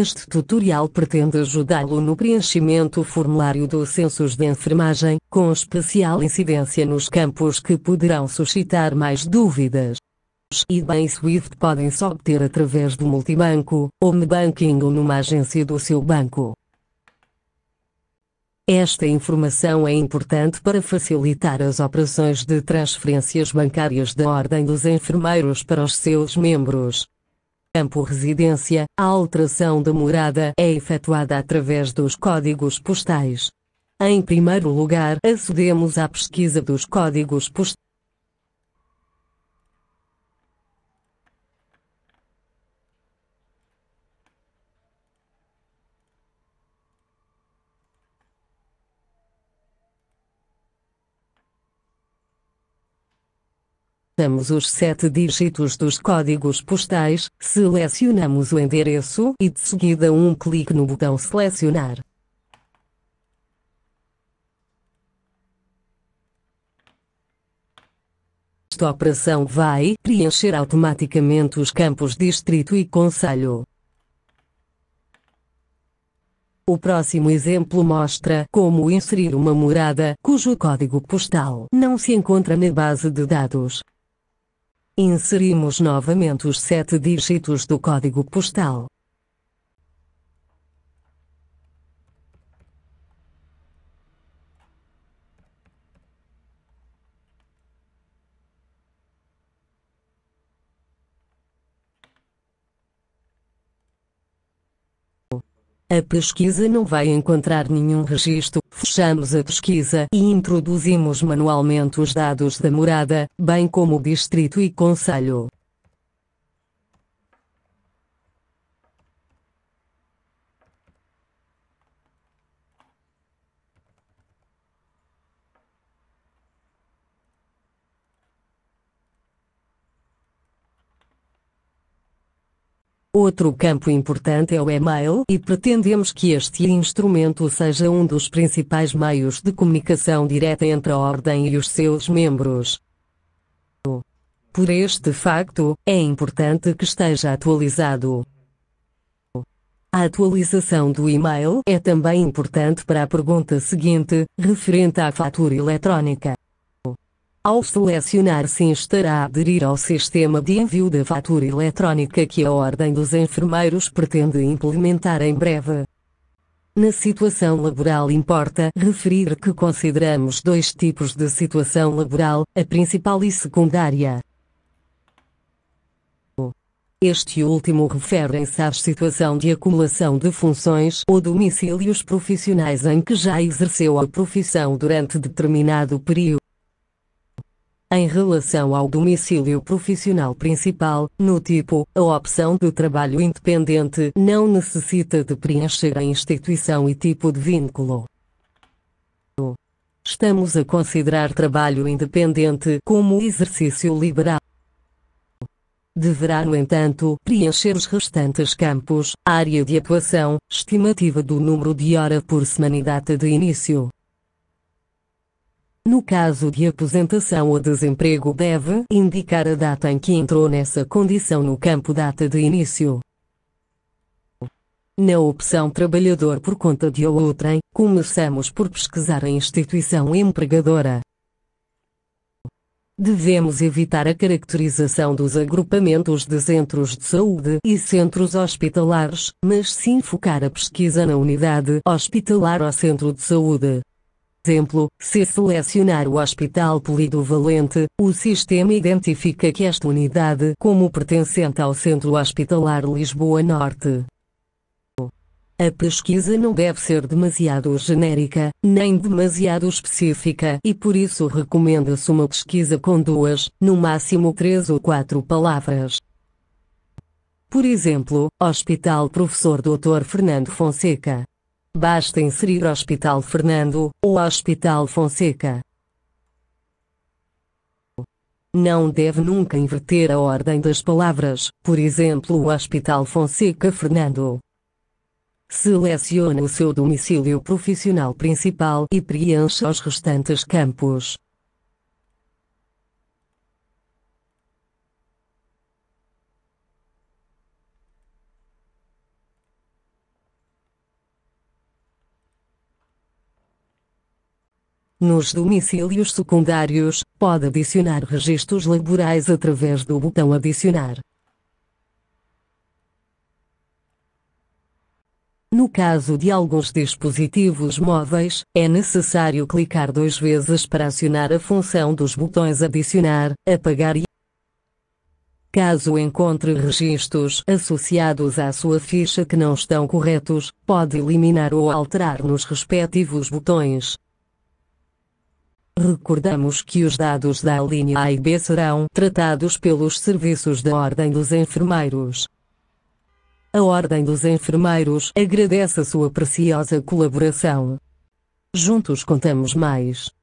Este tutorial pretende ajudá-lo no preenchimento do formulário do Censos de Enfermagem, com especial incidência nos campos que poderão suscitar mais dúvidas. E bem Swift podem-se obter através do multibanco, home banking ou numa agência do seu banco. Esta informação é importante para facilitar as operações de transferências bancárias da Ordem dos Enfermeiros para os seus membros campo residência, a alteração da morada é efetuada através dos códigos postais. Em primeiro lugar, acedemos à pesquisa dos códigos postais. digitamos os sete dígitos dos códigos postais, selecionamos o endereço e de seguida um clique no botão Selecionar. Esta operação vai preencher automaticamente os campos Distrito e Conselho. O próximo exemplo mostra como inserir uma morada cujo código postal não se encontra na base de dados. Inserimos novamente os sete dígitos do código postal. A pesquisa não vai encontrar nenhum registro. Fechamos a pesquisa e introduzimos manualmente os dados da morada, bem como o distrito e conselho. Outro campo importante é o e-mail e pretendemos que este instrumento seja um dos principais meios de comunicação direta entre a Ordem e os seus membros. Por este facto, é importante que esteja atualizado. A atualização do e-mail é também importante para a pergunta seguinte, referente à fatura eletrónica. Ao selecionar sim estará a aderir ao sistema de envio da fatura eletrónica que a Ordem dos Enfermeiros pretende implementar em breve. Na situação laboral importa referir que consideramos dois tipos de situação laboral, a principal e secundária. Este último refere-se à situação de acumulação de funções ou domicílios profissionais em que já exerceu a profissão durante determinado período. Em relação ao domicílio profissional principal, no tipo, a opção do trabalho independente não necessita de preencher a instituição e tipo de vínculo. Estamos a considerar trabalho independente como exercício liberal. Deverá, no entanto, preencher os restantes campos, área de atuação, estimativa do número de hora por semana e data de início. No caso de aposentação ou desemprego, deve indicar a data em que entrou nessa condição no campo data de início. Na opção Trabalhador por conta de ou outrem, começamos por pesquisar a instituição empregadora. Devemos evitar a caracterização dos agrupamentos de centros de saúde e centros hospitalares, mas sim focar a pesquisa na unidade hospitalar ou centro de saúde exemplo, se selecionar o Hospital Polidovalente, o sistema identifica que esta unidade como pertencente ao Centro Hospitalar Lisboa Norte. A pesquisa não deve ser demasiado genérica, nem demasiado específica e por isso recomenda-se uma pesquisa com duas, no máximo três ou quatro palavras. Por exemplo, Hospital Professor Dr. Fernando Fonseca. Basta inserir Hospital Fernando ou Hospital Fonseca. Não deve nunca inverter a ordem das palavras, por exemplo, o Hospital Fonseca Fernando. Selecione o seu domicílio profissional principal e preencha os restantes campos. Nos domicílios secundários, pode adicionar registros laborais através do botão Adicionar. No caso de alguns dispositivos móveis, é necessário clicar duas vezes para acionar a função dos botões Adicionar, Apagar e Caso encontre registros associados à sua ficha que não estão corretos, pode eliminar ou alterar nos respectivos botões. Recordamos que os dados da linha A e B serão tratados pelos serviços da Ordem dos Enfermeiros. A Ordem dos Enfermeiros agradece a sua preciosa colaboração. Juntos contamos mais.